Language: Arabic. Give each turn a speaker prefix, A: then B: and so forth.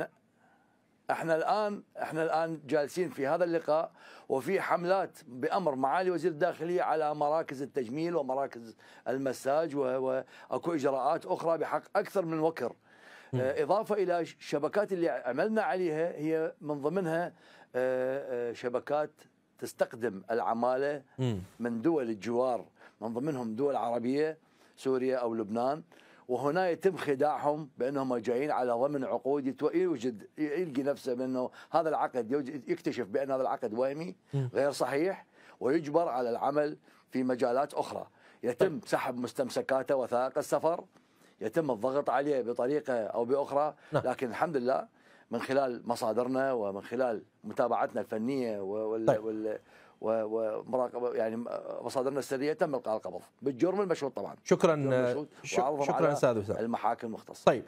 A: احنا احنا الان احنا الان جالسين في هذا اللقاء وفي حملات بامر معالي وزير الداخليه على مراكز التجميل ومراكز المساج واكو اجراءات اخرى بحق اكثر من وكر آه، اضافه الى الشبكات اللي عملنا عليها هي من ضمنها آه، آه، شبكات تستقدم العماله من دول الجوار من ضمنهم دول عربيه سوريا او لبنان وهنا يتم خداعهم بانهم جايين على ضمن عقود يوجد يلقي نفسه بانه هذا العقد يكتشف بان هذا العقد وهمي غير صحيح ويجبر على العمل في مجالات اخرى يتم طيب. سحب مستمسكاته وثائق السفر يتم الضغط عليه بطريقه او باخرى نعم. لكن الحمد لله من خلال مصادرنا ومن خلال متابعتنا الفنيه وال, طيب. وال... ومراقبه يعني مصادرنا السريه تم القاء القبض بالجرم المشهود طبعا شكرا شكرا استاذ المحاكم المختصه طيب